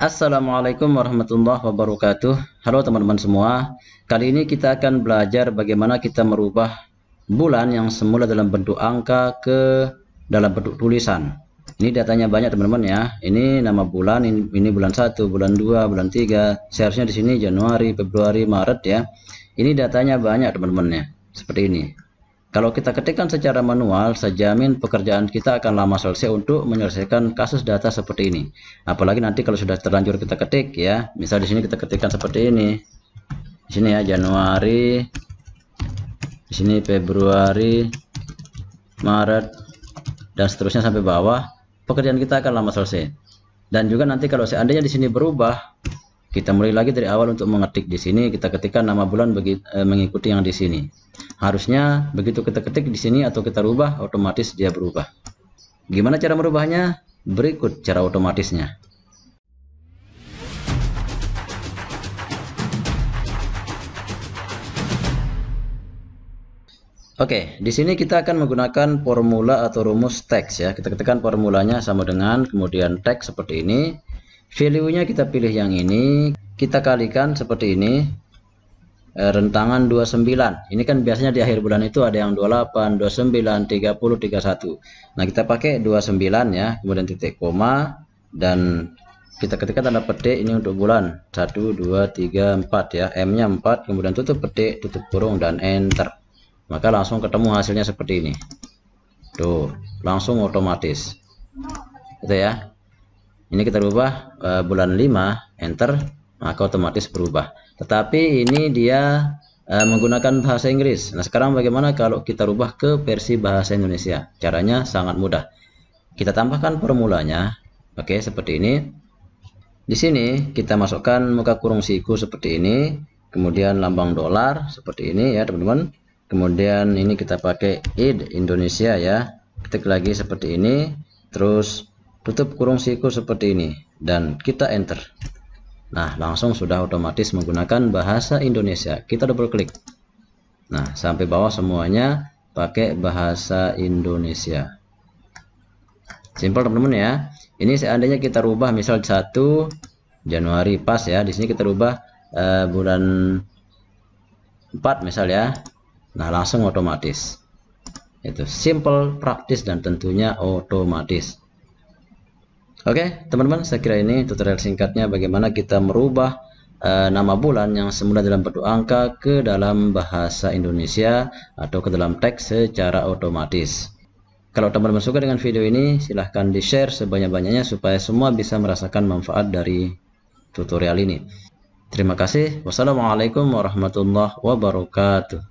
Assalamualaikum warahmatullahi wabarakatuh Halo teman-teman semua Kali ini kita akan belajar bagaimana kita merubah bulan yang semula dalam bentuk angka ke dalam bentuk tulisan Ini datanya banyak teman-teman ya Ini nama bulan, ini, bulan 1, bulan 2, bulan 3 Seharusnya di sini Januari, Februari, Maret ya Ini datanya banyak teman-teman ya Seperti ini kalau kita ketikkan secara manual, saya jamin pekerjaan kita akan lama selesai untuk menyelesaikan kasus data seperti ini. Apalagi nanti kalau sudah terlanjur kita ketik ya, misal di sini kita ketikkan seperti ini. Di sini ya Januari, di sini Februari, Maret dan seterusnya sampai bawah, pekerjaan kita akan lama selesai. Dan juga nanti kalau seandainya di sini berubah, kita mulai lagi dari awal untuk mengetik di sini. Kita ketikkan nama bulan bagi, e, mengikuti yang di sini. Harusnya begitu kita ketik di sini atau kita rubah, otomatis dia berubah. Gimana cara merubahnya? Berikut cara otomatisnya. Oke, okay, di sini kita akan menggunakan formula atau rumus teks ya. Kita ketikkan formulanya sama dengan kemudian teks seperti ini value-nya kita pilih yang ini kita kalikan seperti ini eh, rentangan 29 ini kan biasanya di akhir bulan itu ada yang 28 29 30 31 nah kita pakai 29 ya kemudian titik koma dan kita ketika tanda petik ini untuk bulan 1 2 3 4 ya M nya 4 kemudian tutup petik tutup kurung dan enter maka langsung ketemu hasilnya seperti ini tuh langsung otomatis gitu ya ini kita rubah uh, bulan 5 enter maka otomatis berubah tetapi ini dia uh, menggunakan bahasa Inggris nah sekarang bagaimana kalau kita rubah ke versi bahasa Indonesia caranya sangat mudah kita tambahkan formulanya oke okay, seperti ini di sini kita masukkan muka kurung siku seperti ini kemudian lambang dolar seperti ini ya teman-teman kemudian ini kita pakai id Indonesia ya ketik lagi seperti ini terus tutup kurung siku seperti ini dan kita enter nah langsung sudah otomatis menggunakan bahasa Indonesia kita double klik nah sampai bawah semuanya pakai bahasa Indonesia simple teman-teman ya ini seandainya kita rubah misal 1 Januari pas ya di sini kita rubah uh, bulan 4 misal ya nah langsung otomatis itu simple praktis dan tentunya otomatis Oke, teman-teman, saya kira ini tutorial singkatnya bagaimana kita merubah uh, nama bulan yang semula dalam bentuk angka ke dalam bahasa Indonesia atau ke dalam teks secara otomatis. Kalau teman-teman suka dengan video ini, silahkan di-share sebanyak-banyaknya supaya semua bisa merasakan manfaat dari tutorial ini. Terima kasih. Wassalamualaikum warahmatullahi wabarakatuh.